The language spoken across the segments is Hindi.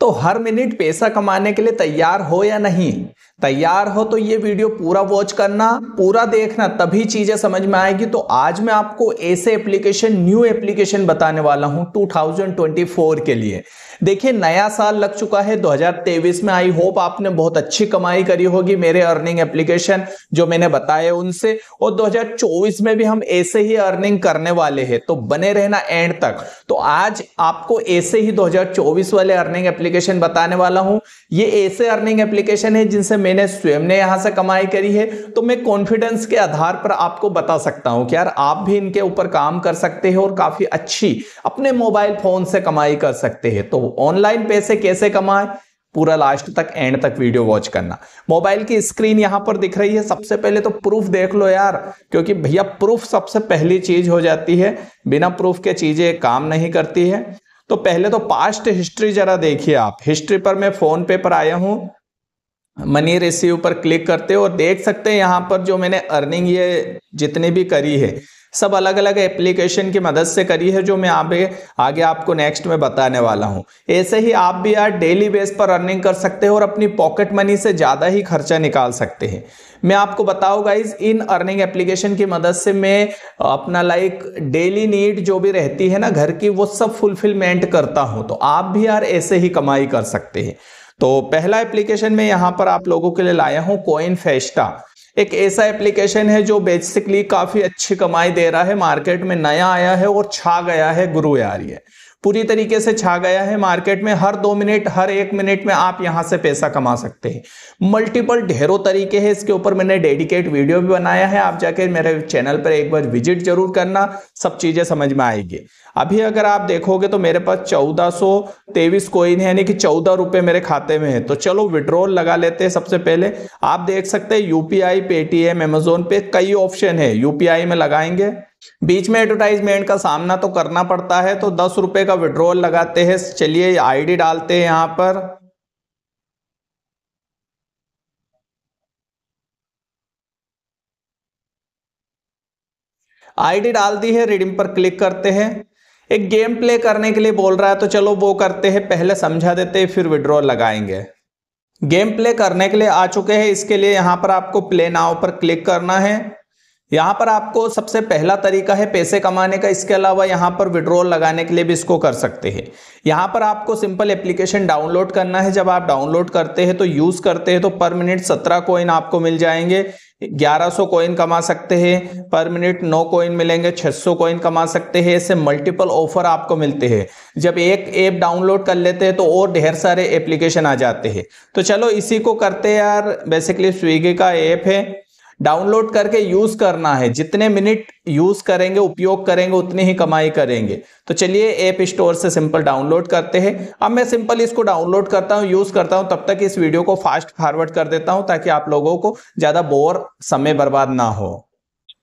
तो हर मिनट पैसा कमाने के लिए तैयार हो या नहीं तैयार हो तो ये वीडियो पूरा वॉच करना पूरा देखना तभी चीज़ें समझ में आएगी तो आज मैं आपको ऐसे एप्लीकेशन न्यू एप्लीकेशन बताने वाला हूं 2024 के लिए देखिए नया साल लग चुका है 2023 में आई होप आपने बहुत अच्छी कमाई करी होगी मेरे अर्निंग एप्लीकेशन जो मैंने बताया उनसे और 2024 में भी हम ऐसे ही अर्निंग करने वाले हैं तो बने रहना एंड तक तो आज आपको ऐसे ही 2024 वाले अर्निंग एप्लीकेशन एप्लीकेशन बताने वाला हूं ये ऐसे अर्निंग एप्लीकेशन है जिनसे मैंने स्वयं ने यहां से कमाई करी है तो मैं कॉन्फिडेंस के आधार पर आपको बता सकता हूं कि यार आप भी इनके ऊपर काम कर सकते हैं और काफी अच्छी अपने मोबाइल फोन से कमाई कर सकते हैं तो ऑनलाइन पैसे कैसे कमाए पूरा लास्ट तक एंड तक वीडियो वॉच करना मोबाइल की स्क्रीन यहां पर दिख रही है सबसे पहले तो प्रूफ देख लो यार क्योंकि भैया प्रूफ सबसे पहली चीज हो जाती है बिना प्रूफ के चीजें काम नहीं करती है तो पहले तो पास्ट हिस्ट्री जरा देखिए आप हिस्ट्री पर मैं फोन पे पर आया हूं मनी रिसीव पर क्लिक करते हो और देख सकते हैं यहां पर जो मैंने अर्निंग ये जितनी भी करी है सब अलग अलग एप्लीकेशन की मदद से करी है जो मैं आप आगे आपको नेक्स्ट में बताने वाला हूँ ऐसे ही आप भी यार डेली बेस पर अर्निंग कर सकते हो और अपनी पॉकेट मनी से ज़्यादा ही खर्चा निकाल सकते हैं मैं आपको बताऊंगा इस इन अर्निंग एप्लीकेशन की मदद से मैं अपना लाइक डेली नीड जो भी रहती है ना घर की वो सब फुलफिलमेंट करता हूँ तो आप भी यार ऐसे ही कमाई कर सकते हैं तो पहला एप्लीकेशन मैं यहाँ पर आप लोगों के लिए लाया हूँ कोइन फेस्टा एक ऐसा एप्लीकेशन है जो बेसिकली काफ़ी अच्छी कमाई दे रहा है मार्केट में नया आया है और छा गया है गुरु यार ये पूरी तरीके से छा गया है मार्केट में हर दो मिनट हर एक मिनट में आप यहां से पैसा कमा सकते हैं मल्टीपल ढेरों तरीके हैं इसके ऊपर मैंने डेडिकेट वीडियो भी बनाया है आप जाके मेरे चैनल पर एक बार विजिट जरूर करना सब चीजें समझ में आएगी अभी अगर आप देखोगे तो मेरे पास चौदह सौ तेईस कोइन है यानी कि चौदह रुपये मेरे खाते में है तो चलो विड्रॉल लगा लेते हैं सबसे पहले आप देख सकते हैं यूपीआई पेटीएम अमेजोन पे कई ऑप्शन है यूपीआई में लगाएंगे बीच में एडवर्टाइजमेंट का सामना तो करना पड़ता है तो दस रुपए का विड्रॉल लगाते हैं चलिए आईडी डालते हैं यहां पर आईडी डाल दी है रिडीम पर क्लिक करते हैं एक गेम प्ले करने के लिए बोल रहा है तो चलो वो करते हैं पहले समझा देते हैं फिर विड्रॉल लगाएंगे गेम प्ले करने के लिए आ चुके हैं इसके लिए यहां पर आपको प्ले नाव पर क्लिक करना है यहाँ पर आपको सबसे पहला तरीका है पैसे कमाने का इसके अलावा यहाँ पर विड्रॉल लगाने के लिए भी इसको कर सकते हैं यहाँ पर आपको सिंपल एप्लीकेशन डाउनलोड करना है जब आप डाउनलोड करते हैं तो यूज़ करते हैं तो पर मिनट सत्रह कोइन आपको मिल जाएंगे 1100 कॉइन कमा सकते हैं पर मिनट 9 कॉइन मिलेंगे 600 कॉइन कमा सकते हैं ऐसे मल्टीपल ऑफर आपको मिलते हैं जब एक ऐप डाउनलोड कर लेते हैं तो और ढेर सारे एप्लीकेशन आ जाते हैं तो चलो इसी को करते हैं यार बेसिकली स्विगी का ऐप है डाउनलोड करके यूज करना है जितने मिनट यूज करेंगे उपयोग करेंगे उतनी ही कमाई करेंगे तो चलिए ऐप स्टोर से सिंपल डाउनलोड करते हैं अब मैं सिंपल इसको डाउनलोड करता हूँ यूज करता हूँ तब तक इस वीडियो को फास्ट फॉरवर्ड कर देता हूँ ताकि आप लोगों को ज्यादा बोर समय बर्बाद ना हो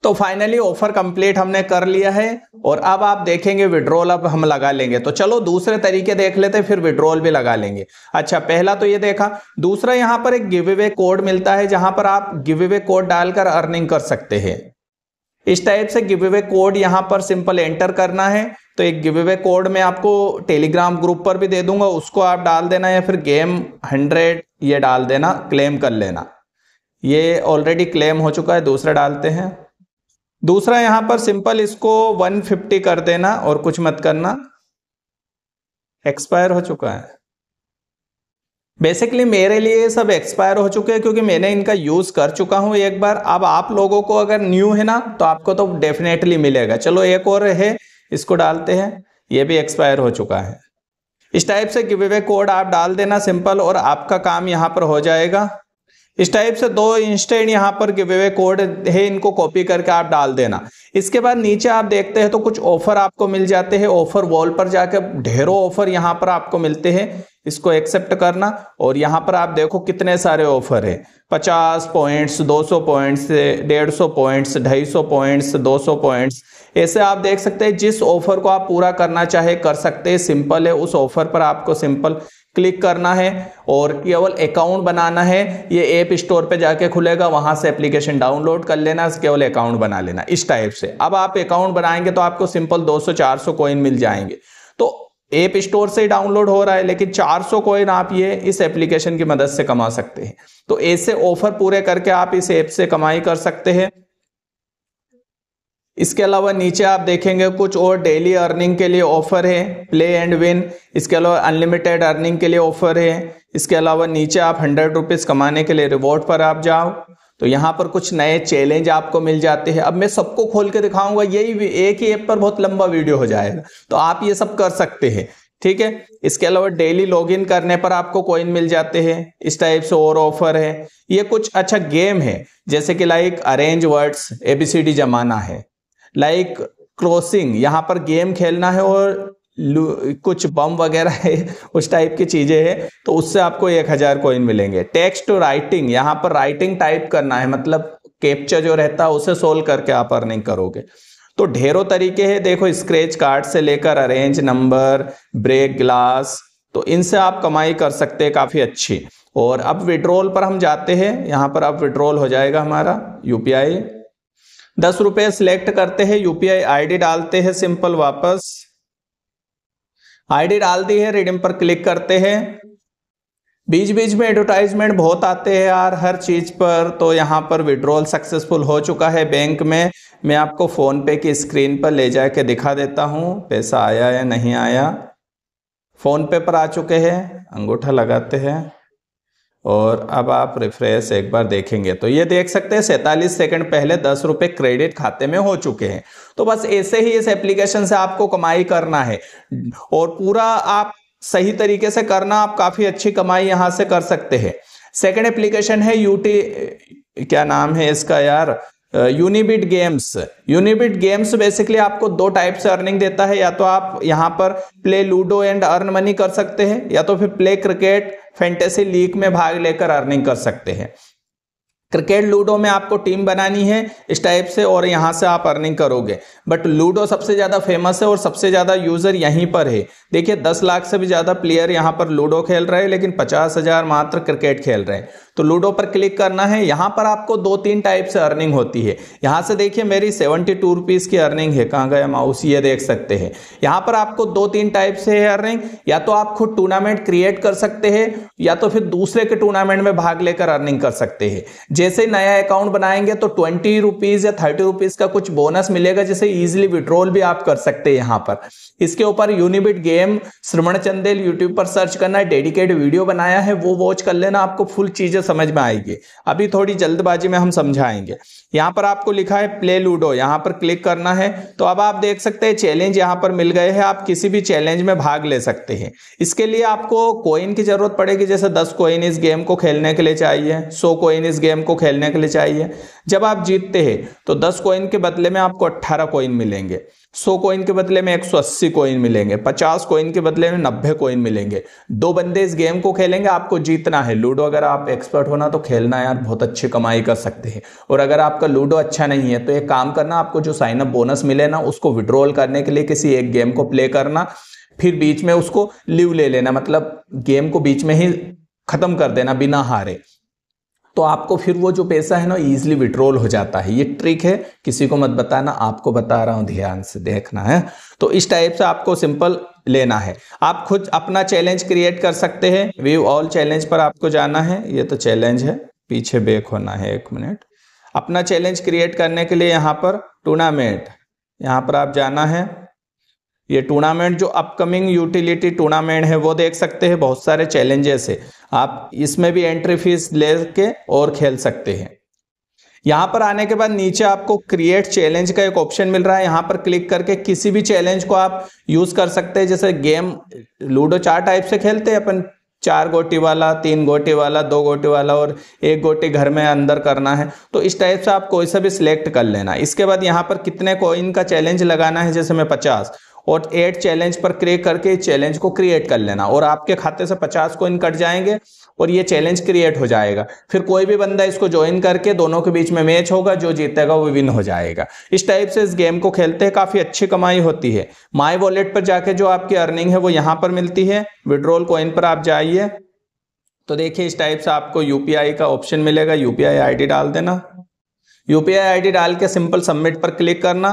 तो फाइनली ऑफर कंप्लीट हमने कर लिया है और अब आप देखेंगे विड्रॉल अब हम लगा लेंगे तो चलो दूसरे तरीके देख लेते फिर विड्रॉल भी लगा लेंगे अच्छा पहला तो ये देखा दूसरा यहाँ पर एक गिव अवे कोड मिलता है जहां पर आप गिव अवे कोड डालकर अर्निंग कर सकते हैं इस टाइप से गिव अवे कोड यहाँ पर सिंपल एंटर करना है तो एक गिव अवे कोड मैं आपको टेलीग्राम ग्रुप पर भी दे दूंगा उसको आप डाल देना या फिर गेम हंड्रेड ये डाल देना क्लेम कर लेना ये ऑलरेडी क्लेम हो चुका है दूसरा डालते हैं दूसरा यहां पर सिंपल इसको 150 कर देना और कुछ मत करना एक्सपायर हो चुका है बेसिकली मेरे लिए सब एक्सपायर हो चुके हैं क्योंकि मैंने इनका यूज़ कर चुका हूं एक बार अब आप लोगों को अगर न्यू है ना तो आपको तो डेफिनेटली मिलेगा चलो एक और है इसको डालते हैं ये भी एक्सपायर हो चुका है इस टाइप से गिवे कोड आप डाल देना सिंपल और आपका काम यहां पर हो जाएगा इस टाइप से दो इंस्टेंट यहाँ पर गिवे वे कोड है इनको कॉपी करके आप डाल देना इसके बाद नीचे आप देखते हैं तो कुछ ऑफर आपको मिल जाते हैं ऑफर वॉल पर जाकर ढेरों ऑफर यहाँ पर आपको मिलते हैं इसको एक्सेप्ट करना और यहाँ पर आप देखो कितने सारे ऑफर है पचास पॉइंट्स दो सौ पॉइंट्स डेढ़ सौ पॉइंट्स ढाई सौ पॉइंट्स दो सौ पॉइंट्स ऐसे आप देख सकते हैं जिस ऑफर को आप पूरा करना चाहे कर सकते हैं सिंपल है उस ऑफर पर आपको सिंपल क्लिक करना है और केवल अकाउंट बनाना है ये ऐप स्टोर पे जाके खुलेगा वहाँ से एप्लीकेशन डाउनलोड कर लेना केवल अकाउंट बना लेना इस टाइप से अब आप अकाउंट बनाएंगे तो आपको सिंपल 200-400 कॉइन मिल जाएंगे तो ऐप स्टोर से ही डाउनलोड हो रहा है लेकिन 400 कॉइन आप ये इस एप्लीकेशन की मदद से कमा सकते हैं तो ऐसे ऑफर पूरे करके आप इस ऐप से कमाई कर सकते हैं इसके अलावा नीचे आप देखेंगे कुछ और डेली अर्निंग के लिए ऑफर है प्ले एंड विन इसके अलावा अनलिमिटेड अर्निंग के लिए ऑफर है इसके अलावा नीचे आप हंड्रेड रुपीज़ कमाने के लिए रिवॉर्ड पर आप जाओ तो यहाँ पर कुछ नए चैलेंज आपको मिल जाते हैं अब मैं सबको खोल के दिखाऊंगा यही एक ही ऐप पर बहुत लंबा वीडियो हो जाएगा तो आप ये सब कर सकते हैं ठीक है इसके अलावा डेली लॉगिन करने पर आपको कॉइन मिल जाते हैं इस टाइप से और ऑफर है ये कुछ अच्छा गेम है जैसे कि लाइक अरेंज वर्ड्स एबीसीडी जमाना है लाइक क्रोसिंग यहाँ पर गेम खेलना है और कुछ बम वगैरह है उस टाइप की चीज़ें हैं तो उससे आपको एक हज़ार कोइन मिलेंगे टेक्स्ट राइटिंग यहाँ पर राइटिंग टाइप करना है मतलब कैप्चर जो रहता है उसे सोल्व करके आप अर्निंग करोगे तो ढेरों तरीके हैं देखो स्क्रेच कार्ड से लेकर अरेंज नंबर ब्रेक ग्लास तो इनसे आप कमाई कर सकते हैं काफ़ी अच्छी और अब विड्रोल पर हम जाते हैं यहाँ पर अब विड्रोल हो जाएगा हमारा यूपीआई दस रुपये सिलेक्ट करते हैं यूपीआई आईडी डालते हैं सिंपल वापस आईडी डाल दी है रिडीम पर क्लिक करते हैं बीच बीच में एडवर्टाइजमेंट बहुत आते हैं यार हर चीज़ पर तो यहाँ पर विड्रॉल सक्सेसफुल हो चुका है बैंक में मैं आपको फ़ोन पे की स्क्रीन पर ले जा के दिखा देता हूँ पैसा आया या नहीं आया फ़ोन पे पर आ चुके हैं अंगूठा लगाते हैं और अब आप रिफ्रेश एक बार देखेंगे तो ये देख सकते हैं सैंतालीस सेकंड पहले दस रुपए क्रेडिट खाते में हो चुके हैं तो बस ऐसे ही इस एप्लीकेशन से आपको कमाई करना है और पूरा आप सही तरीके से करना आप काफ़ी अच्छी कमाई यहां से कर सकते हैं सेकेंड एप्लीकेशन है यूटी क्या नाम है इसका यार Unibit games Unibit games basically आपको दो टाइप से अर्निंग देता है या तो आप यहाँ पर play ludo and earn money कर सकते हैं या तो फिर प्ले क्रिकेट फैंटेसी लीग में भाग लेकर अर्निंग कर सकते हैं क्रिकेट लूडो में आपको टीम बनानी है इस टाइप से और यहाँ से आप अर्निंग करोगे बट लूडो सबसे ज़्यादा फेमस है और सबसे ज़्यादा यूज़र यहीं पर है देखिए दस लाख से भी ज़्यादा प्लेयर यहाँ पर लूडो खेल रहे हैं लेकिन पचास हज़ार मात्र क्रिकेट खेल रहे हैं तो लूडो पर क्लिक करना है यहाँ पर आपको दो तीन टाइप से अर्निंग होती है यहाँ से देखिए मेरी सेवेंटी टू रुपीज़ की अर्निंग है कहाँ गए माउस ये देख सकते हैं यहाँ पर आपको दो तीन टाइप से है अर्निंग या तो आप खुद टूर्नामेंट क्रिएट कर सकते हैं या तो फिर दूसरे के टूर्नामेंट में भाग लेकर अर्निंग कर सकते हैं जैसे नया अकाउंट बनाएंगे तो ट्वेंटी रुपीज या थर्टी रुपीज का कुछ बोनस मिलेगा जिसे इजिली विड्रॉल भी आप कर सकते हैं यहाँ पर इसके ऊपर Unibit game Shravan Chandel YouTube पर सर्च करना डेडिकेट वीडियो बनाया है वो वॉच कर लेना आपको फुल चीजें समझ में आएगी अभी थोड़ी जल्दबाजी में हम समझाएंगे यहाँ पर आपको लिखा है प्ले लूडो यहाँ पर क्लिक करना है तो अब आप देख सकते हैं चैलेंज यहाँ पर मिल गए हैं आप किसी भी चैलेंज में भाग ले सकते हैं इसके लिए आपको कोइन की जरूरत पड़ेगी जैसे दस कोइन इस गेम को खेलने के लिए चाहिए सो कोइन इस गेम को खेलने के लिए चाहिए जब आप जीतते हैं तो 10 कोइन के बदले में आपको 18 कोइन मिलेंगे 100 कोइन के बदले में 180 कोइन मिलेंगे 50 कोइन के बदले में 90 कोइन मिलेंगे दो बंदे इस गेम को खेलेंगे आपको जीतना है लूडो अगर आप एक्सपर्ट होना तो खेलना यार बहुत अच्छी कमाई कर सकते हैं और अगर आपका लूडो अच्छा नहीं है तो एक काम करना आपको जो साइनअप बोनस मिले ना उसको विड्रॉल करने के लिए किसी एक गेम को प्ले करना फिर बीच में उसको लीव ले लेना मतलब गेम को बीच में ही खत्म कर देना बिना हारे तो आपको फिर वो जो पैसा है ना ईजिली विड्रोल हो जाता है ये ट्रिक है किसी को मत बताना आपको बता रहा हूँ ध्यान से देखना है तो इस टाइप से आपको सिंपल लेना है आप खुद अपना चैलेंज क्रिएट कर सकते हैं व्यू ऑल चैलेंज पर आपको जाना है ये तो चैलेंज है पीछे बेक होना है एक मिनट अपना चैलेंज क्रिएट करने के लिए यहाँ पर टूर्नामेंट यहाँ पर आप जाना है ये टूर्नामेंट जो अपकमिंग यूटिलिटी टूर्नामेंट है वो देख सकते हैं बहुत सारे चैलेंजेस है आप इसमें भी एंट्री फीस ले के और खेल सकते हैं यहाँ पर आने के बाद नीचे आपको क्रिएट चैलेंज का एक ऑप्शन मिल रहा है यहाँ पर क्लिक करके किसी भी चैलेंज को आप यूज कर सकते हैं जैसे गेम लूडो चार टाइप से खेलते हैं अपन चार गोटी वाला तीन गोटी वाला दो गोटी वाला और एक गोटी घर में अंदर करना है तो इस टाइप से आप कोई सा भी सिलेक्ट कर लेना इसके बाद यहाँ पर कितने कोइन का चैलेंज लगाना है जैसे मैं पचास और एड चैलेंज पर क्रिएट करके चैलेंज को क्रिएट कर लेना और आपके खाते से पचास कोइन कट जाएंगे और ये चैलेंज क्रिएट हो जाएगा फिर कोई भी बंदा इसको ज्वाइन करके दोनों के बीच में मैच होगा जो जीतेगा वो विन हो जाएगा इस टाइप से इस गेम को खेलते हैं काफ़ी अच्छी कमाई होती है माई वॉलेट पर जाके जो आपकी अर्निंग है वो यहाँ पर मिलती है विड्रोल कोइन पर आप जाइए तो देखिए इस टाइप से आपको यूपीआई का ऑप्शन मिलेगा यूपीआई आई डाल देना यूपीआई आई डाल के सिंपल सबमिट पर क्लिक करना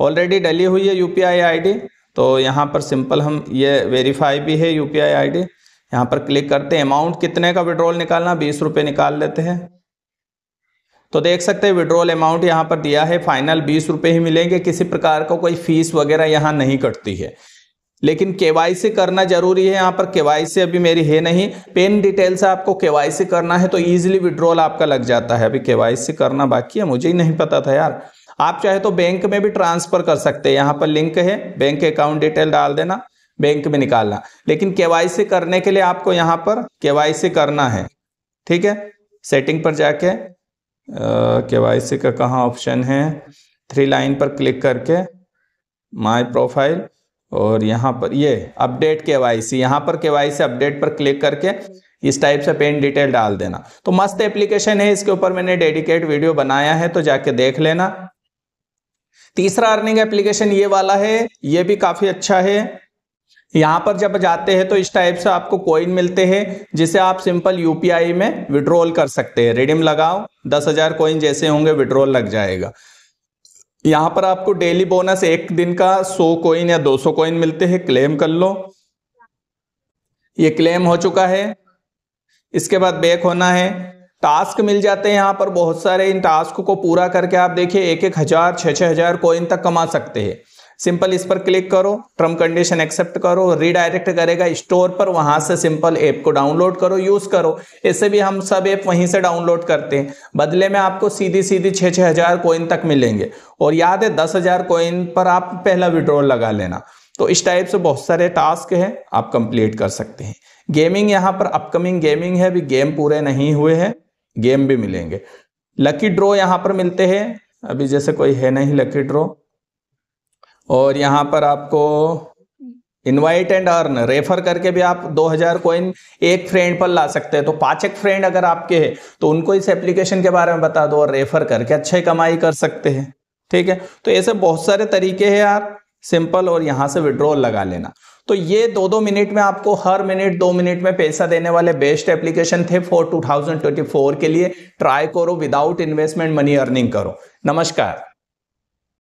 ऑलरेडी डली हुई है यूपीआई पी तो यहाँ पर सिंपल हम ये वेरीफाई भी है यूपीआई आईडी यहाँ पर क्लिक करते हैं अमाउंट कितने का विड्रॉल निकालना बीस रुपये निकाल लेते हैं तो देख सकते हैं विड्रॉल अमाउंट यहाँ पर दिया है फाइनल बीस रुपये ही मिलेंगे किसी प्रकार का को कोई फीस वगैरह यहाँ नहीं कटती है लेकिन के करना जरूरी है यहाँ पर के अभी मेरी है नहीं पेन डिटेल से आपको के करना है तो ईजिली विड्रॉल आपका लग जाता है अभी के करना बाकी है मुझे ही नहीं पता था यार आप चाहे तो बैंक में भी ट्रांसफर कर सकते हैं यहाँ पर लिंक है बैंक अकाउंट डिटेल डाल देना बैंक में निकालना लेकिन केवाईसी करने के लिए आपको यहाँ पर केवाईसी करना है ठीक है सेटिंग पर जाके केवाईसी का कहाँ ऑप्शन है थ्री लाइन पर क्लिक करके माय प्रोफाइल और यहाँ पर ये अपडेट के वाई सी यहाँ पर के वाई सी अपडेट पर क्लिक करके इस टाइप से पेन डिटेल डाल देना तो मस्त एप्लीकेशन है इसके ऊपर मैंने डेडिकेट वीडियो बनाया है तो जाके देख लेना तीसरा अर्निंग एप्लीकेशन ये वाला है ये भी काफी अच्छा है यहां पर जब जाते हैं तो इस टाइप से आपको कॉइन मिलते हैं जिसे आप सिंपल यूपीआई में विड्रॉल कर सकते हैं रिडीम लगाओ दस हजार कॉइन जैसे होंगे विड्रॉल लग जाएगा यहां पर आपको डेली बोनस एक दिन का सौ कॉइन या दो सौ कॉइन मिलते हैं क्लेम कर लो ये क्लेम हो चुका है इसके बाद बैक होना है टास्क मिल जाते हैं यहाँ पर बहुत सारे इन टास्क को पूरा करके आप देखिए एक एक हज़ार छः छः हज़ार कोइन तक कमा सकते हैं सिंपल इस पर क्लिक करो टर्म कंडीशन एक्सेप्ट करो रीडायरेक्ट करेगा स्टोर पर वहां से सिंपल ऐप को डाउनलोड करो यूज़ करो ऐसे भी हम सब ऐप वहीं से डाउनलोड करते हैं बदले में आपको सीधी सीधी छः छः हज़ार कोइन तक मिलेंगे और याद है दस हज़ार कोइन पर आप पहला विड्रॉल लगा लेना तो इस टाइप से बहुत सारे टास्क हैं आप कंप्लीट कर सकते हैं गेमिंग यहाँ पर अपकमिंग गेमिंग है अभी गेम पूरे नहीं हुए हैं गेम भी मिलेंगे लकी ड्रॉ यहाँ पर मिलते हैं अभी जैसे कोई है नहीं लकी ड्रॉ और यहाँ पर आपको इनवाइट एंड अर्न रेफर करके भी आप 2000 कॉइन एक फ्रेंड पर ला सकते हैं तो पांच एक फ्रेंड अगर आपके हैं तो उनको इस एप्लीकेशन के बारे में बता दो और रेफर करके अच्छे कमाई कर सकते हैं ठीक है तो ऐसे बहुत सारे तरीके हैं यार सिंपल और यहाँ से विड्रॉल लगा लेना तो ये दो दो मिनट में आपको हर मिनट दो मिनट में पैसा देने वाले बेस्ट एप्लीकेशन थे फॉर 2024 के लिए ट्राई करो विदाउट इन्वेस्टमेंट मनी अर्निंग करो नमस्कार